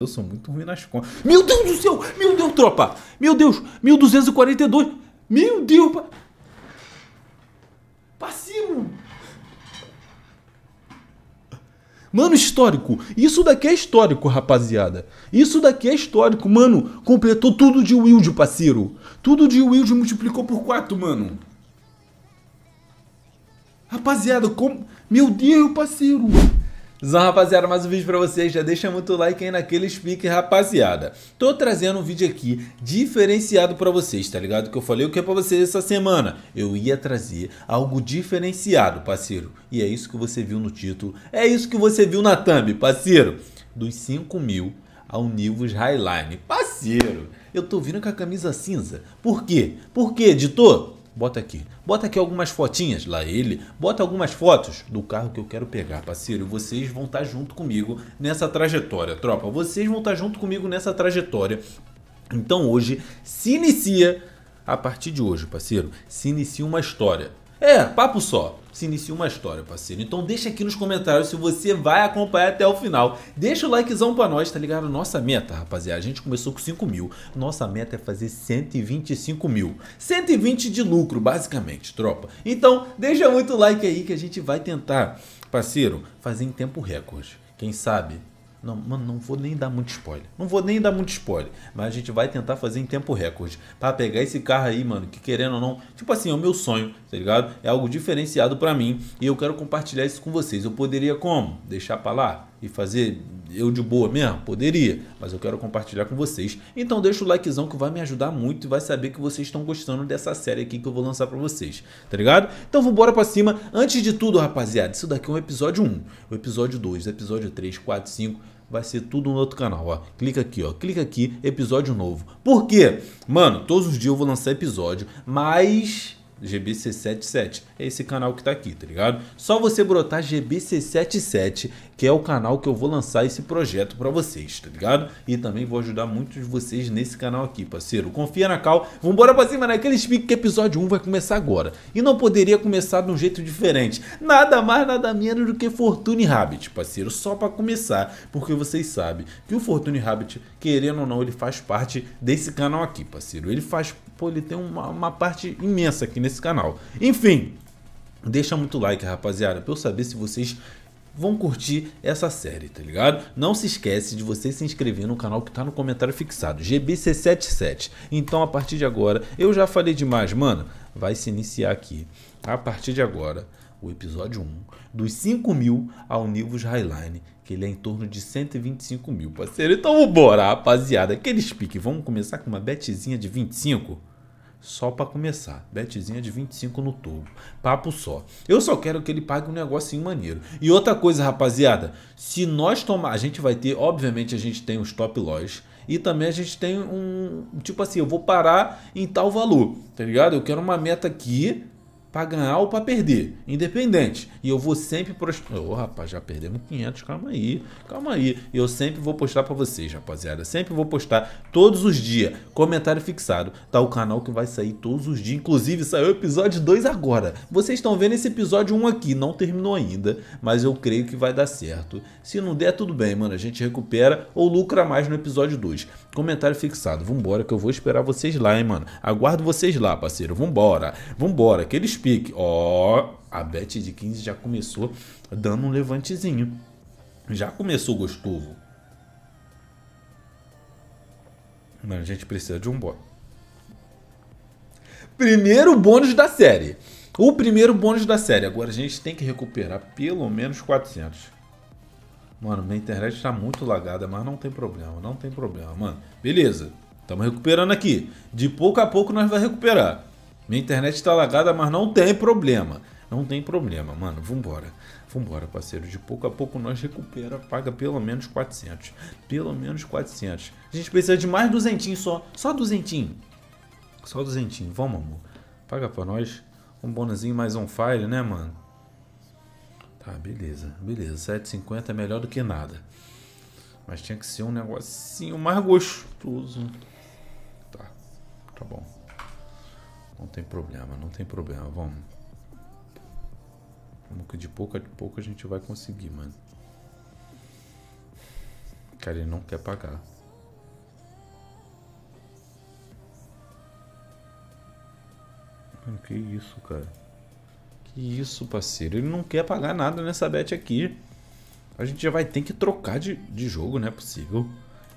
Eu sou muito ruim nas contas. Meu Deus do céu! Meu Deus, tropa! Meu Deus! 1242! Meu Deus! Pa... Passivo! Mano, histórico. Isso daqui é histórico, rapaziada. Isso daqui é histórico, mano. Completou tudo de wild, parceiro. Tudo de wild multiplicou por 4, mano. Rapaziada, como... Meu Deus, parceiro. Zão, rapaziada, mais um vídeo pra vocês, já deixa muito like aí naquele speak, rapaziada. Tô trazendo um vídeo aqui diferenciado pra vocês, tá ligado? Que eu falei o que é pra vocês essa semana. Eu ia trazer algo diferenciado, parceiro. E é isso que você viu no título, é isso que você viu na thumb, parceiro. Dos 5 mil ao Nivus Highline. Parceiro, eu tô vindo com a camisa cinza. Por quê? Por quê, editor? Bota aqui. Bota aqui algumas fotinhas, lá ele. Bota algumas fotos do carro que eu quero pegar, parceiro. Vocês vão estar tá junto comigo nessa trajetória, tropa. Vocês vão estar tá junto comigo nessa trajetória. Então hoje se inicia, a partir de hoje, parceiro, se inicia uma história é, papo só. Se inicia uma história, parceiro. Então deixa aqui nos comentários se você vai acompanhar até o final. Deixa o likezão pra nós, tá ligado? Nossa meta, rapaziada. A gente começou com 5 mil. Nossa meta é fazer 125 mil. 120 de lucro, basicamente, tropa. Então deixa muito like aí que a gente vai tentar, parceiro, fazer em tempo recorde. Quem sabe não, mano, não vou nem dar muito spoiler. Não vou nem dar muito spoiler. Mas a gente vai tentar fazer em tempo recorde. para pegar esse carro aí, mano, que querendo ou não. Tipo assim, é o meu sonho, tá ligado? É algo diferenciado para mim. E eu quero compartilhar isso com vocês. Eu poderia como? Deixar pra lá? e fazer eu de boa mesmo? Poderia, mas eu quero compartilhar com vocês. Então deixa o likezão que vai me ajudar muito e vai saber que vocês estão gostando dessa série aqui que eu vou lançar para vocês, tá ligado? Então vambora para cima. Antes de tudo, rapaziada, isso daqui é um episódio 1, o episódio 2, episódio 3, 4, 5, vai ser tudo no outro canal, ó. Clica aqui, ó. Clica aqui, episódio novo. Por quê? Mano, todos os dias eu vou lançar episódio, mas GBC77 é esse canal que tá aqui, tá ligado? Só você brotar GBC77 que é o canal que eu vou lançar esse projeto para vocês, tá ligado? E também vou ajudar muitos de vocês nesse canal aqui, parceiro. Confia na Cal. Vambora pra cima naquele né? speak que episódio 1 vai começar agora. E não poderia começar de um jeito diferente. Nada mais, nada menos do que Fortune Rabbit, parceiro. Só para começar, porque vocês sabem que o Fortune Rabbit, querendo ou não, ele faz parte desse canal aqui, parceiro. Ele faz, pô, ele tem uma, uma parte imensa aqui nesse canal. Enfim, Deixa muito like, rapaziada, para eu saber se vocês vão curtir essa série, tá ligado? Não se esquece de você se inscrever no canal que tá no comentário fixado, GBC77. Então, a partir de agora, eu já falei demais, mano, vai se iniciar aqui. A partir de agora, o episódio 1, dos 5 mil ao Nivus Highline, que ele é em torno de 125 mil, parceiro. Então, bora, rapaziada, aqueles piques. Vamos começar com uma betezinha de 25? só para começar. Betezinha de 25 no tubo. Papo só. Eu só quero que ele pague um negocinho maneiro. E outra coisa, rapaziada, se nós tomar, a gente vai ter, obviamente a gente tem os top loss e também a gente tem um, tipo assim, eu vou parar em tal valor, tá ligado? Eu quero uma meta aqui para ganhar ou para perder, independente. E eu vou sempre postar. Ô, oh, rapaz, já perdemos 500, calma aí, calma aí. Eu sempre vou postar para vocês, rapaziada. Sempre vou postar todos os dias. Comentário fixado. Tá o canal que vai sair todos os dias. Inclusive, saiu o episódio 2 agora. Vocês estão vendo esse episódio 1 aqui, não terminou ainda, mas eu creio que vai dar certo. Se não der, tudo bem, mano. A gente recupera ou lucra mais no episódio 2. Comentário fixado. Vambora, que eu vou esperar vocês lá, hein, mano. Aguardo vocês lá, parceiro. Vambora, vambora. Que eles speak. Ó, oh, a bet de 15 já começou dando um levantezinho. Já começou gostoso. Mas a gente precisa de um bônus. Primeiro bônus da série. O primeiro bônus da série. Agora a gente tem que recuperar pelo menos 400. Mano, minha internet está muito lagada, mas não tem problema, não tem problema, mano. Beleza, estamos recuperando aqui. De pouco a pouco nós vamos recuperar. Minha internet está lagada, mas não tem problema. Não tem problema, mano. Vambora. Vambora, parceiro. De pouco a pouco nós recupera, paga pelo menos 400. Pelo menos 400. A gente precisa de mais duzentinho só. Só duzentinho. Só duzentinho. Vamos, amor. Paga pra nós um bonezinho mais on fire, né, mano? Tá, beleza. Beleza. 7,50 é melhor do que nada. Mas tinha que ser um negocinho mais gostoso. Tá. Tá bom. Não tem problema, não tem problema, vamos. Vamos que de pouco a pouco a gente vai conseguir, mano. Cara, ele não quer pagar. Mano, que isso, cara? Que isso, parceiro? Ele não quer pagar nada nessa bet aqui. A gente já vai ter que trocar de, de jogo, não é possível.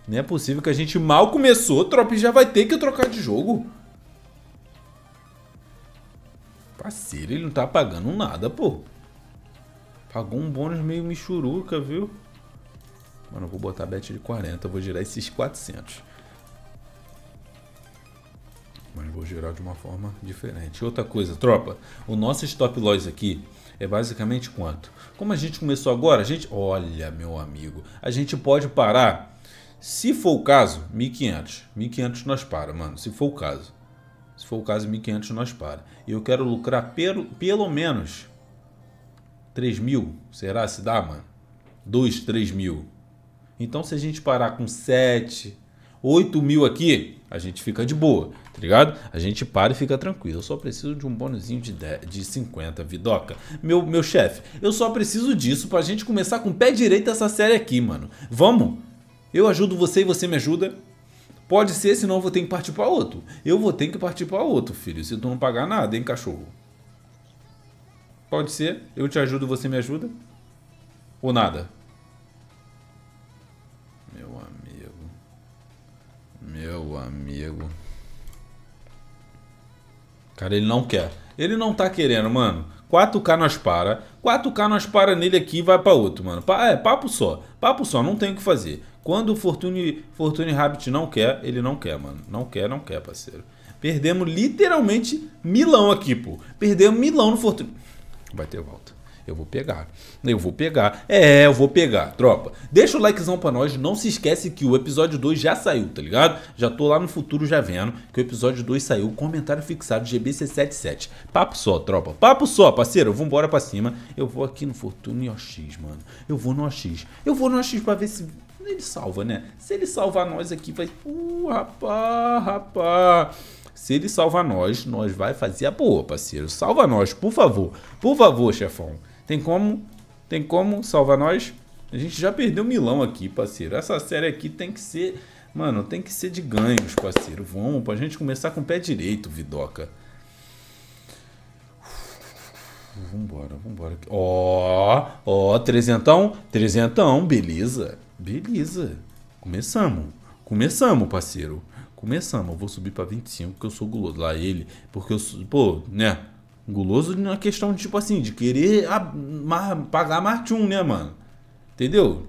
Não é possível que a gente mal começou, Trop, já vai ter que trocar de jogo. Ele não tá pagando nada, pô. Pagou um bônus meio michuruca, viu? Mano, eu vou botar bet de 40. Eu vou girar esses 400. Mas vou girar de uma forma diferente. Outra coisa, tropa. O nosso stop loss aqui é basicamente quanto? Como a gente começou agora, a gente... Olha, meu amigo. A gente pode parar... Se for o caso, 1.500. 1.500 nós para, mano. Se for o caso. Se for o caso, 1.500 nós para. E eu quero lucrar pelo, pelo menos 3.000. mil. Será se dá, mano? 2, 3.000. mil. Então, se a gente parar com 7, 8.000 mil aqui, a gente fica de boa, tá ligado? A gente para e fica tranquilo. Eu só preciso de um bônusinho de, de 50, Vidoca. Meu, meu chefe, eu só preciso disso pra gente começar com o pé direito essa série aqui, mano. Vamos? Eu ajudo você e você me ajuda. Pode ser, senão eu vou ter que partir para outro. Eu vou ter que partir para outro, filho, se tu não pagar nada, hein, cachorro. Pode ser, eu te ajudo, você me ajuda. Ou nada. Meu amigo. Meu amigo. Cara, ele não quer. Ele não tá querendo, mano. 4K nós para. 4K nós para nele aqui e vai para outro, mano. É, papo só. Papo só, não tem o que fazer. Quando o Fortune, Fortune Rabbit não quer, ele não quer, mano. Não quer, não quer, parceiro. Perdemos literalmente Milão aqui, pô. Perdemos Milão no Fortune. Vai ter volta. Eu vou pegar. Eu vou pegar. É, eu vou pegar, tropa. Deixa o likezão pra nós. Não se esquece que o episódio 2 já saiu, tá ligado? Já tô lá no futuro já vendo que o episódio 2 saiu. Comentário fixado GBC77. Papo só, tropa. Papo só, parceiro. Vambora pra cima. Eu vou aqui no Fortune OX, mano. Eu vou no OX. Eu vou no OX pra ver se ele salva, né? Se ele salvar nós aqui, vai. Uh, rapá rapá Se ele salvar nós, nós vai fazer a boa, parceiro. Salva nós, por favor. Por favor, chefão. Tem como? Tem como salvar nós? A gente já perdeu Milão aqui, parceiro. Essa série aqui tem que ser. Mano, tem que ser de ganhos, parceiro. Vamos, pra gente começar com o pé direito, Vidoca. Vambora, vambora. Ó, ó, trezentão, trezentão, beleza. Beleza. Começamos. Começamos, parceiro. Começamos. Eu vou subir pra 25 porque eu sou guloso. Lá ele. Porque eu sou. Pô, né? Guloso não é questão, tipo assim, de querer a, pagar Marte 1, né, mano? Entendeu?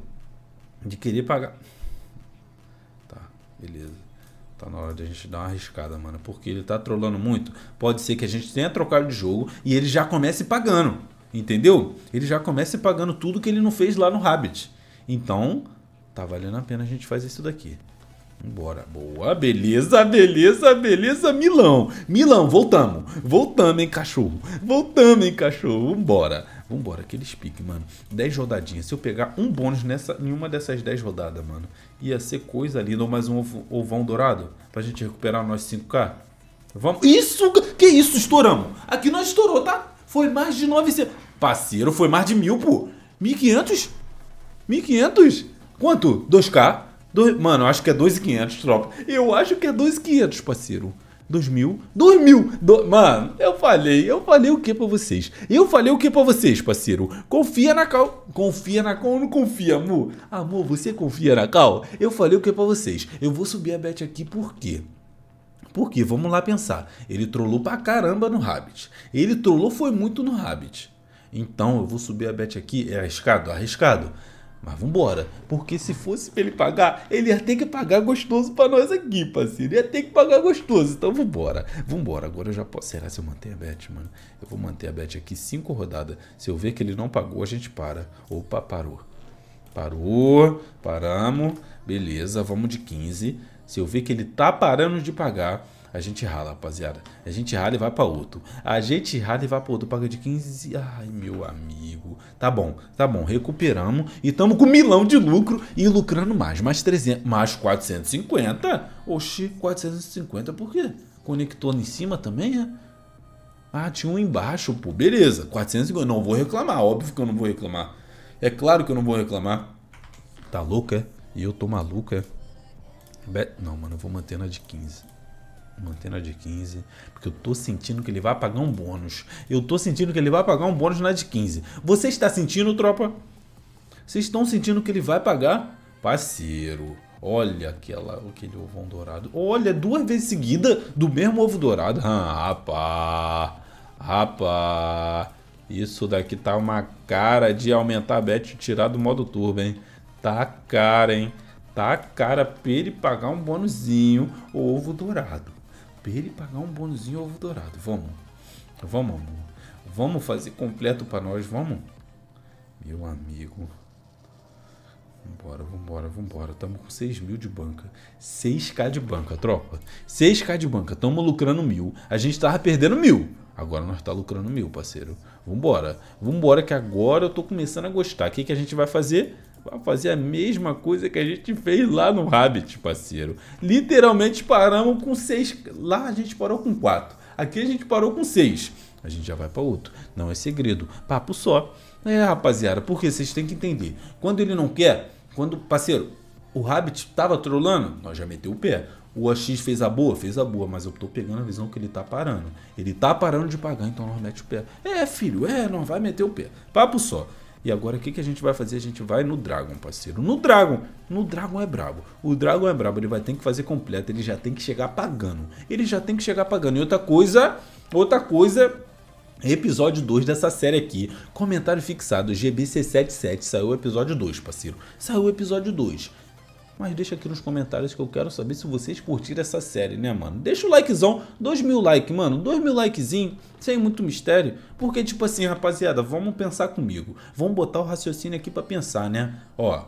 De querer pagar. Tá, beleza. Tá na hora de a gente dar uma arriscada, mano. Porque ele tá trolando muito. Pode ser que a gente tenha trocado de jogo e ele já comece pagando. Entendeu? Ele já comece pagando tudo que ele não fez lá no Rabbit. Então, Tá valendo a pena a gente fazer isso daqui. Bora. Boa, beleza, beleza, beleza, Milão. Milão, voltamos. Voltamos, hein, cachorro. Voltamos, hein, cachorro. Vambora. Vambora, aqueles piques, mano. 10 rodadinhas. Se eu pegar um bônus nessa, nenhuma dessas 10 rodadas, mano, ia ser coisa linda. Ou mais um ovão dourado pra gente recuperar nós 5k. Vamos. Isso! Que isso, estouramos. Aqui nós estourou, tá? Foi mais de 900. Parceiro, foi mais de mil, pô. 1500? 1500? Quanto? 2K? Do... Mano, acho que é 2,500, tropa. Eu acho que é 2,500, parceiro. 2000, 2000, do... mano, eu falei, eu falei o que para vocês? Eu falei o que para vocês, parceiro? Confia na Cal, confia na Cal, não confia, amor? Amor, você confia na Cal? Eu falei o que para vocês? Eu vou subir a bet aqui por quê? Porque, vamos lá pensar, ele trollou pra caramba no Rabbit, ele trollou foi muito no Rabbit, então eu vou subir a bet aqui, é arriscado, arriscado, mas vambora. Porque se fosse pra ele pagar, ele ia ter que pagar gostoso pra nós aqui, parceiro. Ia ter que pagar gostoso. Então vambora. Vambora. Agora eu já posso. Será se eu manter a bet, mano? Eu vou manter a bet aqui cinco rodadas. Se eu ver que ele não pagou, a gente para. Opa, parou. Parou. Paramos. Beleza, vamos de 15. Se eu ver que ele tá parando de pagar, a gente rala, rapaziada. A gente rala e vai pra outro. A gente rala e vai pra outro. Paga de 15. Ai, meu amigo. Tá bom, tá bom. Recuperamos e tamo com milão de lucro e lucrando mais. Mais 300, mais 450. Oxi, 450 por quê? Conectou em cima também, é? Ah, tinha um embaixo, pô. Beleza, 450. Não vou reclamar, óbvio que eu não vou reclamar. É claro que eu não vou reclamar. Tá louco, é? E eu tô maluco, é? Não, mano, eu vou manter na de 15. Mantendo a de 15, porque eu tô sentindo que ele vai pagar um bônus. Eu tô sentindo que ele vai pagar um bônus na de 15. Você está sentindo, tropa? Vocês estão sentindo que ele vai pagar? Parceiro, olha aquela, aquele ovão dourado. Olha, duas vezes seguida do mesmo ovo dourado. Ah, rapá, rapá. Isso daqui tá uma cara de aumentar a bet e tirar do modo turbo, hein? Tá cara, hein? Tá cara pra ele pagar um bônusinho ovo dourado e pagar um bonzinho ovo dourado. Vamos. Vamos, amor. Vamos fazer completo para nós, vamos? Meu amigo. Vambora, vambora, vambora. Tamo com 6 mil de banca. 6k de banca, tropa. 6k de banca. Tamo lucrando mil. A gente tava perdendo mil. Agora nós tá lucrando mil, parceiro. Vambora. Vambora que agora eu tô começando a gostar. O que, que a gente vai fazer? vai fazer a mesma coisa que a gente fez lá no Rabbit, parceiro. Literalmente paramos com seis. Lá a gente parou com quatro. Aqui a gente parou com seis. A gente já vai para outro. Não é segredo. Papo só. É, rapaziada, porque vocês têm que entender. Quando ele não quer, quando, parceiro, o Rabbit tava trolando, nós já meteu o pé. O AX fez a boa? Fez a boa, mas eu tô pegando a visão que ele tá parando. Ele tá parando de pagar, então nós mete o pé. É, filho, é, não vai meter o pé. Papo só. E agora o que, que a gente vai fazer? A gente vai no Dragon, parceiro. No Dragon. No Dragon é brabo. O Dragon é brabo. Ele vai ter que fazer completo. Ele já tem que chegar pagando. Ele já tem que chegar pagando. E outra coisa. Outra coisa. Episódio 2 dessa série aqui. Comentário fixado. GBC77. Saiu o episódio 2, parceiro. Saiu o episódio 2. Mas deixa aqui nos comentários que eu quero saber se vocês curtiram essa série, né, mano? Deixa o likezão, dois mil like, mano, dois mil likezinho, sem muito mistério. Porque, tipo assim, rapaziada, vamos pensar comigo. Vamos botar o raciocínio aqui pra pensar, né? Ó,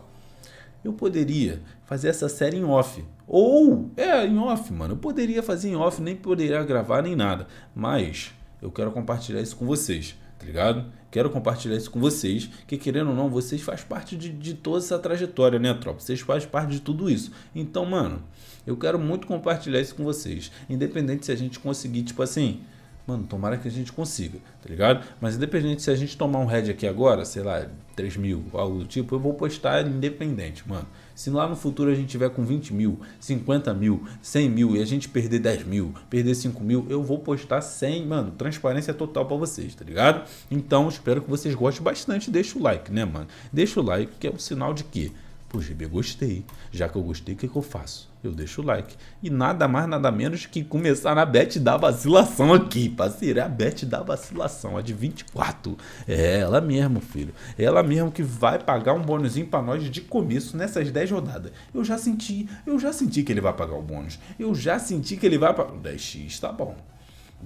eu poderia fazer essa série em off. Ou, é, em off, mano. Eu poderia fazer em off, nem poderia gravar, nem nada. Mas eu quero compartilhar isso com vocês tá ligado? Quero compartilhar isso com vocês, que querendo ou não, vocês fazem parte de, de toda essa trajetória, né, tropa? Vocês fazem parte de tudo isso. Então, mano, eu quero muito compartilhar isso com vocês. Independente se a gente conseguir, tipo assim, Mano, tomara que a gente consiga, tá ligado? Mas independente se a gente tomar um head aqui agora, sei lá, 3 mil, algo do tipo, eu vou postar independente, mano. Se lá no futuro a gente tiver com 20 mil, 50 mil, 100 mil e a gente perder 10 mil, perder 5 mil, eu vou postar 100, mano. Transparência total para vocês, tá ligado? Então espero que vocês gostem bastante. Deixa o like, né, mano? Deixa o like que é o um sinal de que, pô, GB, gostei. Já que eu gostei, o que, que eu faço? eu deixo o like. E nada mais, nada menos que começar na bet da vacilação aqui, parceiro. É a bet da vacilação, a de 24. É ela mesmo, filho. É ela mesmo que vai pagar um bônusinho pra nós de começo nessas 10 rodadas. Eu já senti, eu já senti que ele vai pagar o bônus. Eu já senti que ele vai pagar... 10x tá bom.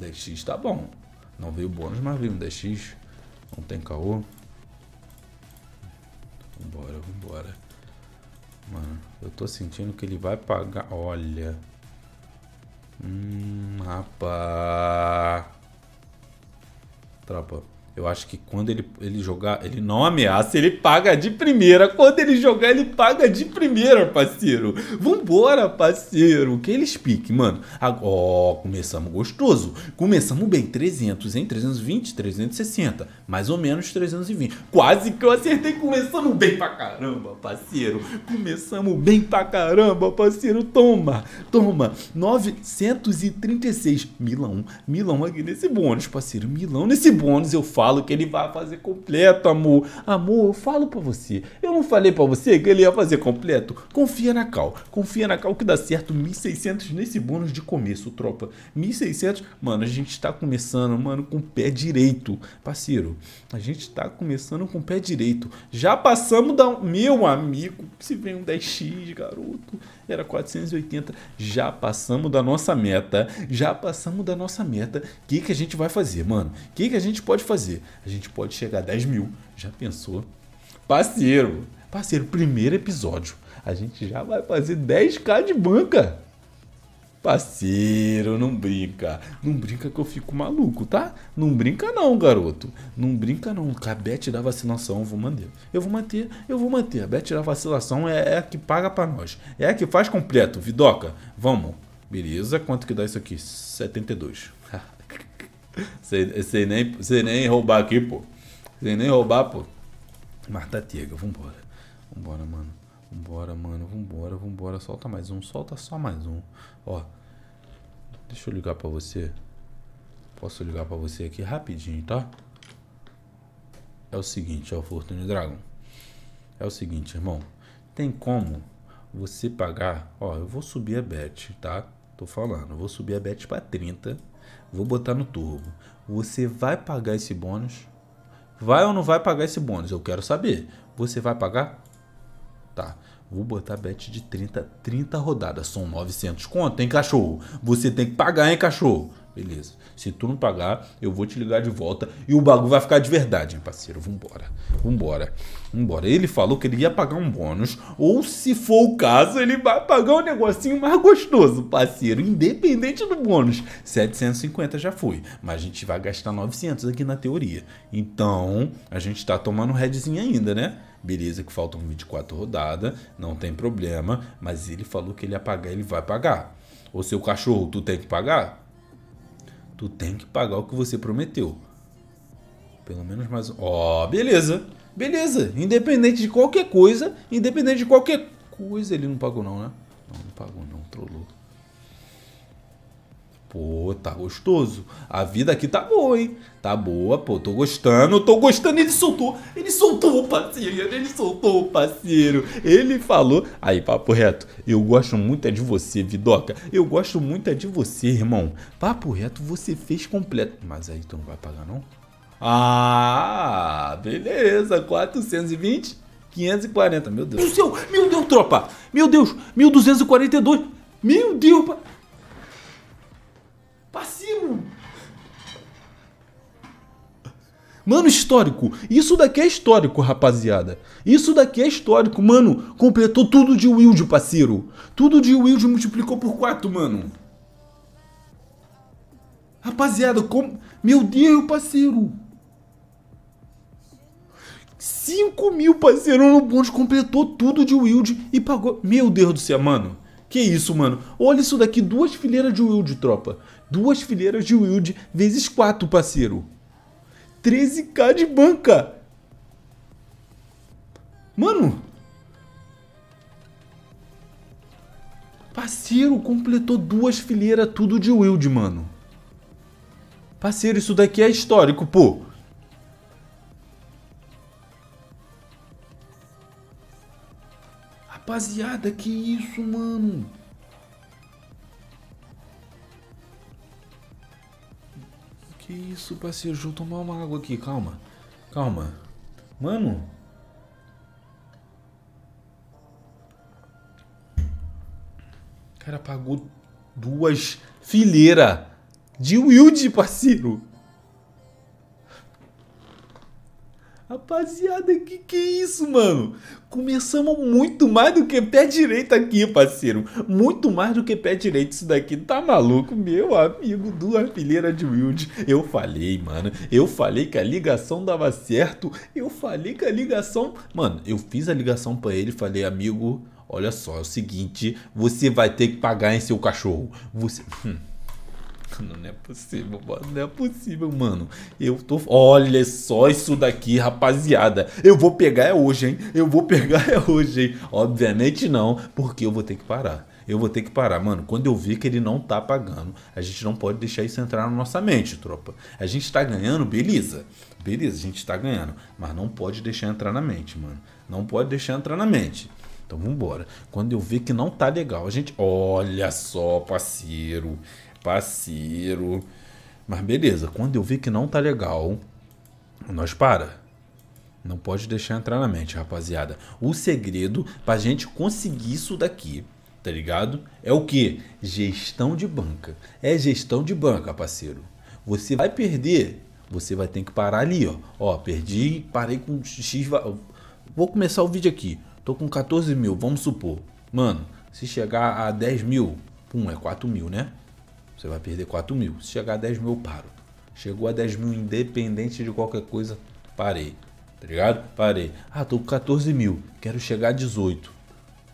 10x tá bom. Não veio bônus, mas veio um 10x. Não tem caô. Vambora, vambora. Mano, eu tô sentindo que ele vai pagar. Olha. Hum, rapaz. Tropa. Eu acho que quando ele, ele jogar, ele não ameaça, ele paga de primeira. Quando ele jogar, ele paga de primeira, parceiro. Vambora, parceiro. Que ele explique, mano. Agora, ó, começamos gostoso. Começamos bem. 300, hein? 320, 360. Mais ou menos 320. Quase que eu acertei. Começamos bem pra caramba, parceiro. Começamos bem pra caramba, parceiro. Toma, toma. 936. Milão. Milão aqui nesse bônus, parceiro. Milão nesse bônus eu falo falo que ele vai fazer completo, amor. Amor, eu falo para você. Eu não falei para você que ele ia fazer completo? Confia na Cal. Confia na Cal que dá certo 1.600 nesse bônus de começo, tropa. 1.600, mano, a gente tá começando, mano, com o pé direito. Parceiro, a gente tá começando com o pé direito. Já passamos da... Meu amigo, se vem um 10x, garoto era 480. Já passamos da nossa meta, já passamos da nossa meta. O que, que a gente vai fazer, mano? O que, que a gente pode fazer? A gente pode chegar a 10 mil. Já pensou? Parceiro, parceiro, primeiro episódio. A gente já vai fazer 10k de banca. Parceiro, não brinca. Não brinca que eu fico maluco, tá? Não brinca não, garoto. Não brinca não. Que a bet da vacinação eu vou manter. Eu vou manter, eu vou manter. A bet da vacilação é, é a que paga para nós. É a que faz completo, Vidoca. Vamos. Beleza, quanto que dá isso aqui? 72. sem, Sem nem, sem nem roubar aqui, pô. Sem nem roubar, pô. Marta Tiega, vambora. Vambora, mano. Vambora, mano. Vambora, vambora. Solta mais um. Solta só mais um. Ó. Deixa eu ligar pra você. Posso ligar pra você aqui rapidinho, tá? É o seguinte, ó, Fortune Dragon. É o seguinte, irmão. Tem como você pagar... Ó, eu vou subir a bet, tá? Tô falando. Eu vou subir a bet pra 30. Vou botar no turbo. Você vai pagar esse bônus? Vai ou não vai pagar esse bônus? Eu quero saber. Você vai pagar? Tá. Vou botar bet de 30, 30 rodadas. São 900 conto, hein, cachorro? Você tem que pagar, hein, cachorro? Beleza. Se tu não pagar, eu vou te ligar de volta e o bagulho vai ficar de verdade, hein, parceiro? Vambora. Vambora. Vambora. Ele falou que ele ia pagar um bônus, ou se for o caso, ele vai pagar um negocinho mais gostoso, parceiro, independente do bônus. 750 já foi, mas a gente vai gastar 900 aqui na teoria. Então, a gente tá tomando um headzinho ainda, né? Beleza que faltam 24 rodadas, não tem problema, mas ele falou que ele ia pagar, ele vai pagar. Ou seu cachorro, tu tem que pagar? Tu tem que pagar o que você prometeu. Pelo menos mais um. Ó, oh, beleza. Beleza. Independente de qualquer coisa, independente de qualquer coisa, ele não pagou não, né? Não, não pagou não, trollou. Pô, tá gostoso. A vida aqui tá boa, hein? Tá boa, pô. Tô gostando, tô gostando. Ele soltou. Ele soltou o parceiro. Ele soltou o parceiro. Ele falou. Aí, papo reto. Eu gosto muito é de você, Vidoca. Eu gosto muito é de você, irmão. Papo reto, você fez completo. Mas aí tu não vai pagar, não? Ah, beleza. 420, 540. Meu Deus do céu. Meu Deus, tropa. Meu Deus, 1242. Meu Deus, Passivo! Mano, histórico. Isso daqui é histórico, rapaziada. Isso daqui é histórico, mano. Completou tudo de wield, parceiro. Tudo de wield multiplicou por 4, mano. Rapaziada, como... Meu Deus, parceiro. 5 mil, parceiro. No bonde completou tudo de wield e pagou... Meu Deus do céu, mano. Que isso, mano. Olha isso daqui. Duas fileiras de wield, tropa. Duas fileiras de wild vezes 4, parceiro. 13k de banca. Mano. Parceiro, completou duas fileiras tudo de wild, mano. Parceiro, isso daqui é histórico, pô. Rapaziada, que isso, mano? Que isso, parceiro? Deixa eu tomar uma água aqui, calma. Calma. Mano. O cara pagou duas fileiras de wild, parceiro. Rapaziada, que que é isso, mano? Começamos muito mais do que pé direito aqui, parceiro. Muito mais do que pé direito isso daqui. Tá maluco, meu amigo? Duas fileiras de wild. Eu falei, mano. Eu falei que a ligação dava certo. Eu falei que a ligação... Mano, eu fiz a ligação pra ele. Falei, amigo, olha só, é o seguinte. Você vai ter que pagar em seu cachorro. Você... Hum. Mano, não é possível, mano. Não é possível, mano. Eu tô. Olha só isso daqui, rapaziada. Eu vou pegar é hoje, hein? Eu vou pegar é hoje, hein? Obviamente não, porque eu vou ter que parar. Eu vou ter que parar, mano. Quando eu vi que ele não tá pagando, a gente não pode deixar isso entrar na nossa mente, tropa. A gente tá ganhando, beleza. Beleza, a gente tá ganhando. Mas não pode deixar entrar na mente, mano. Não pode deixar entrar na mente. Então vambora. Quando eu ver que não tá legal, a gente. Olha só, parceiro parceiro. Mas beleza, quando eu vi que não tá legal, nós para. Não pode deixar entrar na mente, rapaziada. O segredo pra gente conseguir isso daqui, tá ligado? É o que? Gestão de banca. É gestão de banca, parceiro. Você vai perder, você vai ter que parar ali, ó. Ó, perdi, parei com X. Vou começar o vídeo aqui. Tô com 14 mil, vamos supor. Mano, se chegar a 10 mil, pum, é 4 mil, né? Você vai perder 4 mil. Se chegar a 10 mil, eu paro. Chegou a 10 mil, independente de qualquer coisa, parei. Tá ligado? Parei. Ah, tô com 14 mil. Quero chegar a 18.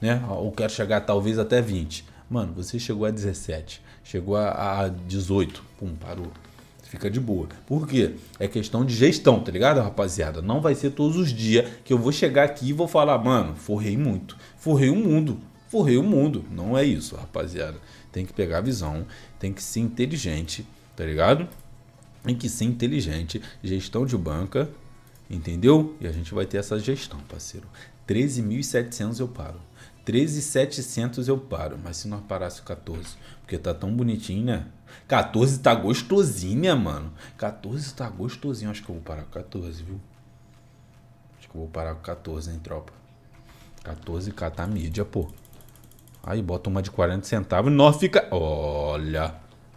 Né? Ou quero chegar talvez até 20. Mano, você chegou a 17. Chegou a, a 18. Pum, parou. Fica de boa. Por quê? É questão de gestão, tá ligado, rapaziada? Não vai ser todos os dias que eu vou chegar aqui e vou falar, mano, forrei muito. Forrei o mundo. Forrei o mundo. Não é isso, rapaziada. Tem que pegar a visão tem que ser inteligente, tá ligado? Tem que ser inteligente. Gestão de banca, entendeu? E a gente vai ter essa gestão, parceiro. 13.700 eu paro. 13,700 eu paro, mas se nós parasse o 14, porque tá tão bonitinho, né? 14 tá gostosinho, né, mano. 14 tá gostosinho, acho que eu vou parar com 14, viu? Acho que eu vou parar com 14, hein, tropa? 14 k tá mídia, pô. Aí bota uma de 40 centavos e nós fica... Olha...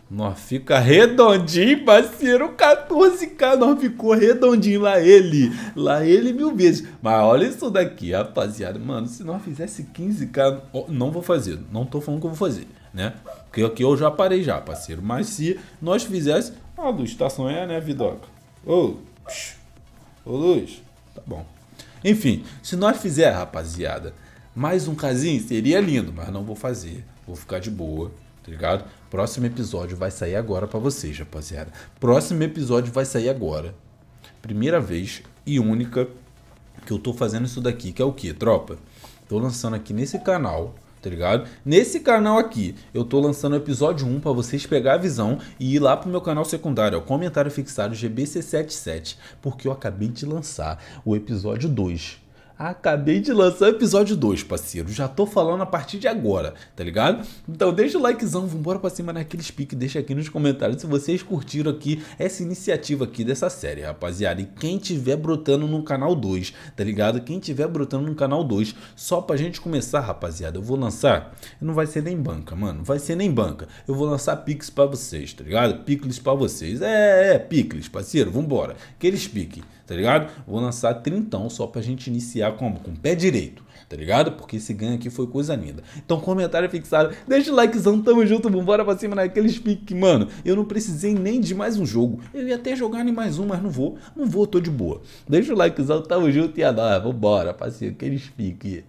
Nós fica redondinho, parceiro, 14k, nós ficou redondinho lá ele, lá ele mil vezes. Mas olha isso daqui, rapaziada, mano, se nós fizesse 15k, não vou fazer, não tô falando que eu vou fazer, né? Porque aqui eu já parei já, parceiro, mas se nós fizesse, a luz tá sonhando, é, né, Vidoca? Ô, psh, ô luz, tá bom. Enfim, se nós fizer, rapaziada, mais um casinho seria lindo, mas não vou fazer. Vou ficar de boa, tá ligado? Próximo episódio vai sair agora para vocês, rapaziada. Próximo episódio vai sair agora. Primeira vez e única que eu tô fazendo isso daqui, que é o que, tropa? Tô lançando aqui nesse canal, tá ligado? Nesse canal aqui, eu tô lançando o episódio 1 para vocês pegar a visão e ir lá pro meu canal secundário, ó, comentário fixado GBC77, porque eu acabei de lançar o episódio 2 Acabei de lançar o episódio 2, parceiro. Já tô falando a partir de agora, tá ligado? Então deixa o likezão, vambora pra cima naqueles piques. Deixa aqui nos comentários se vocês curtiram aqui essa iniciativa aqui dessa série, rapaziada. E quem tiver brotando no canal 2, tá ligado? Quem tiver brotando no canal 2, só pra gente começar, rapaziada, eu vou lançar. Não vai ser nem banca, mano. Não vai ser nem banca. Eu vou lançar Pix pra vocês, tá ligado? Picles pra vocês. É, é, é Picles, parceiro. Vambora. Que eles piquem tá ligado? Vou lançar trintão só pra gente iniciar como? Com o pé direito, tá ligado? Porque esse ganho aqui foi coisa linda. Então, comentário fixado, deixa o likezão, tamo junto, vambora pra cima naqueles pique, mano. Eu não precisei nem de mais um jogo. Eu ia até jogar em mais um, mas não vou. Não vou, tô de boa. Deixa o likezão, tamo junto e adoro. É nóis. Vambora, parceiro, aqueles pique.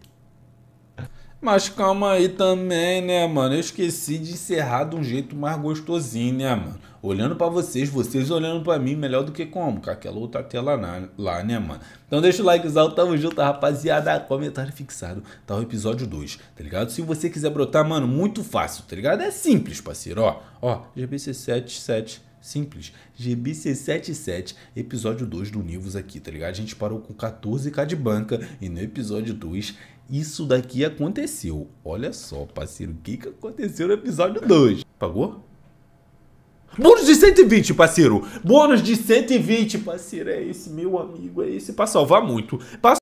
Mas calma aí também, né, mano? Eu esqueci de encerrar de um jeito mais gostosinho, né, mano? olhando para vocês, vocês olhando para mim, melhor do que como, com aquela outra tela lá, lá, né, mano? Então deixa o likezão, tamo junto, rapaziada. Comentário fixado, tá o episódio 2, tá ligado? Se você quiser brotar, mano, muito fácil, tá ligado? É simples, parceiro, ó. Ó, GBC77 Simples. GBC77, episódio 2 do Nivos aqui, tá ligado? A gente parou com 14k de banca e no episódio 2 isso daqui aconteceu. Olha só, parceiro, o que, que aconteceu no episódio 2? Pagou? Bônus de 120, parceiro. Bônus de 120, parceiro. É esse, meu amigo. É esse. Pra salvar muito. Pra